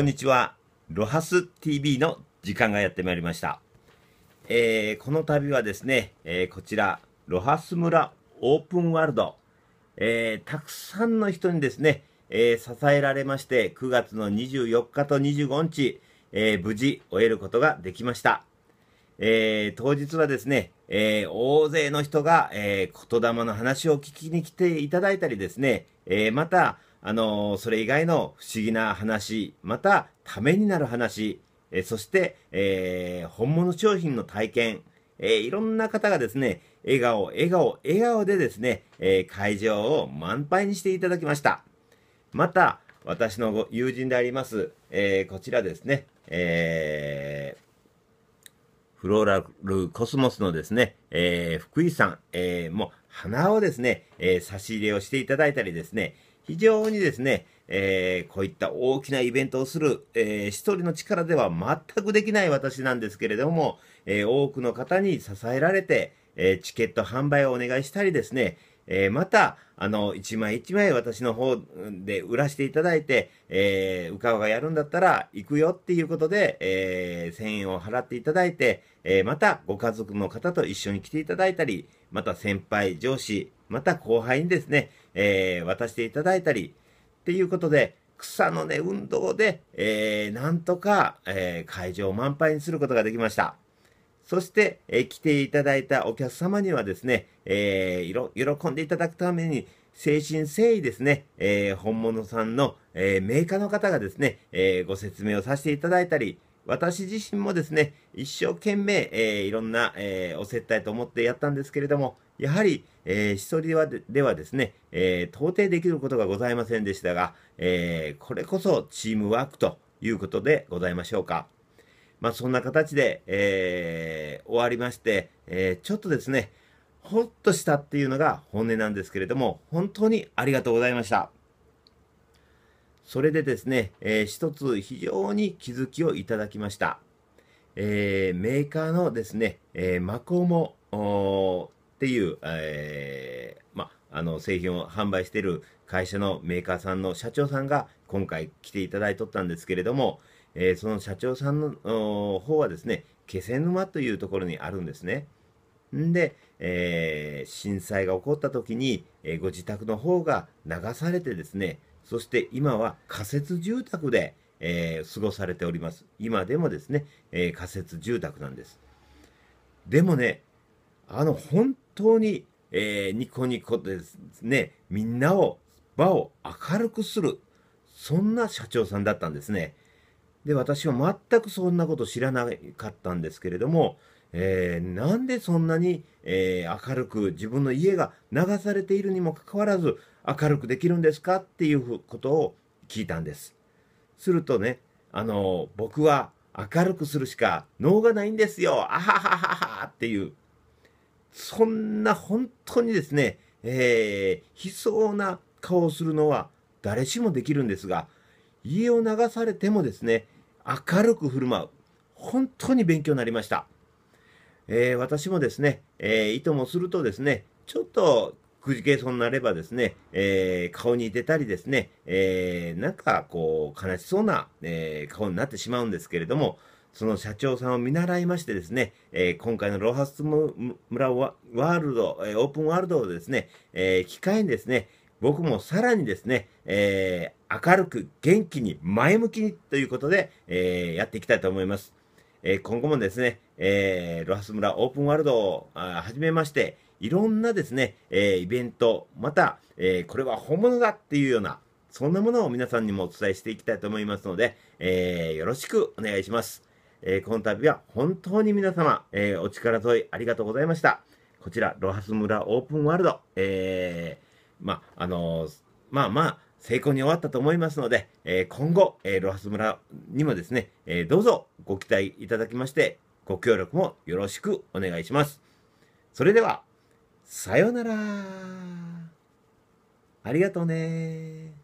こんにちは。ロハス TV の時間がやってまいりました。えー、この度はですね、えー、こちら、ロハス村オープンワールド、えー、たくさんの人にですね、え支えられまして、9月の24日と25日、え無事終えることができました。え当日はですね、え大勢の人が、え言霊の話を聞きに来ていただいたりですね、えまた、あのそれ以外の不思議な話、また、ためになる話、えそして、えー、本物商品の体験、えー、いろんな方がですね、笑顔、笑顔、笑顔でですね、えー、会場を満杯にしていただきました。また、私のご友人であります、えこちらですね、えフローラルコスモスのですね、え福井さん、えもう花をですね、え差し入れをしていただいたりですね、非常にですね、えー、こういった大きなイベントをする、えー、一人の力では全くできない私なんですけれども、えー、多くの方に支えられて、えチケット販売をお願いしたりですね、えー、また、あの、一枚一枚私の方で売らせていただいて、えー、うかがやるんだったら行くよっていうことで、えー、1000円を払っていただいて、えー、またご家族の方と一緒に来ていただいたり、また先輩、上司、また後輩にですね、えー、渡していただいたり、っていうことで、草の根、ね、運動で、えー、なんとか、えー、会場を満杯にすることができました。そして、え来ていただいたお客様にはですね、えー、喜んでいただくために、誠心誠意ですね、えー、本物さんの、えー、メーカーの方がですね、えー、ご説明をさせていただいたり、私自身もですね、一生懸命、えいろんな、えお接待と思ってやったんですけれども、やはり、えー、一人はではですね、え到底できることがございませんでしたが、えこれこそチームワークということでございましょうか。まあ、そんな形で、え終わりまして、えー、ちょっとですね、ほっとしたっていうのが本音なんですけれども、本当にありがとうございました。それでですね、えー、一つ非常に気づきをいただきました。えー、メーカーのですね、えー、マコモっていう、えー、ま、あの、製品を販売している会社のメーカーさんの社長さんが今回来ていただいとったんですけれども、えー、その社長さんの方はですね、気仙沼というところにあるんですね。んで、えー、震災が起こった時に、えー、ご自宅の方が流されてですね、そして今は仮設住宅で、えー、過ごされております。今でもですね、え仮設住宅なんです。でもね、あの本当に、えニコニコですね、みんなを、場を明るくする、そんな社長さんだったんですね。で、私は全くそんなこと知らなかったんですけれども、えー、なんでそんなに、えー、明るく自分の家が流されているにもかかわらず明るくできるんですかっていうことを聞いたんです。するとね、あの僕は明るくするしか能がないんですよあははははっていう、そんな本当にですね、えー、悲壮な顔をするのは誰しもできるんですが、家を流されてもですね、明るく振る舞う。本当に勉強になりました。えー、私もですね、えー、いともするとですね、ちょっとくじけそうになればですね、えー、顔に出たりですね、えー、なんかこう悲しそうな、えー、顔になってしまうんですけれども、その社長さんを見習いましてですね、えー、今回のロハス村ワールド、えー、オープンワールドをですね、えー、機会にですね、僕もさらにですね、え明るく元気に前向きにということで、えー、やっていきたいと思います。えー、今後もですね、えー、ロハス村オープンワールドをはじめまして、いろんなですね、えイベント、また、えこれは本物だっていうような、そんなものを皆さんにもお伝えしていきたいと思いますので、えよろしくお願いします。えこの度は本当に皆様、えお力添えありがとうございました。こちら、ロハス村オープンワールド、えまあ、あのまあまあ、成功に終わったと思いますので、え今後、えロハス村にもですね、えどうぞご期待いただきまして、ご協力もよろしくお願いします。それでは、さようなら。ありがとうね